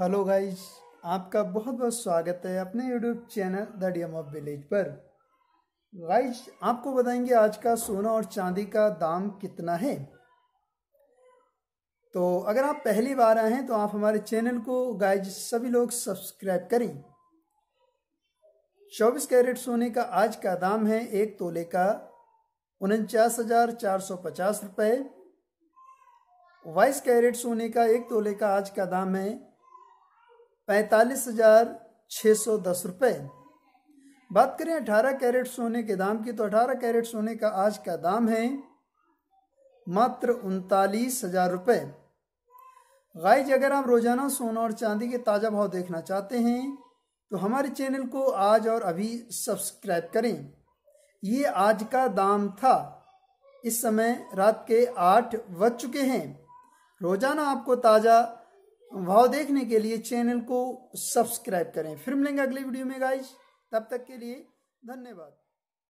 hello guys आपका बहुत बहुत स्वागत है अपने YouTube channel the D of village पर गाइस आपको बताएंगे आज का सोना और चांदी का दाम कितना है तो अगर आप पहली बार आए हैं तो आप हमारे चैनल को गाइज सभी लोग सब्सक्राइब करें चौबीस कैरेट सोने का आज का दाम है एक तोले का उनचास हजार चार सौ पचास रुपये बाईस कैरेट सोने का एक तोले का आज का दाम है पैंतालीस हजार छः सौ दस रुपये बात करें अठारह कैरेट सोने के दाम की तो अठारह कैरेट सोने का आज का दाम है मात्र उनतालीस हजार रुपये गाइज अगर आप रोजाना सोना और चांदी के ताज़ा भाव देखना चाहते हैं तो हमारे चैनल को आज और अभी सब्सक्राइब करें ये आज का दाम था इस समय रात के आठ बज चुके हैं रोजाना आपको ताज़ा भाव देखने के लिए चैनल को सब्सक्राइब करें फिर मिलेंगे अगले वीडियो में गाइज तब तक के लिए धन्यवाद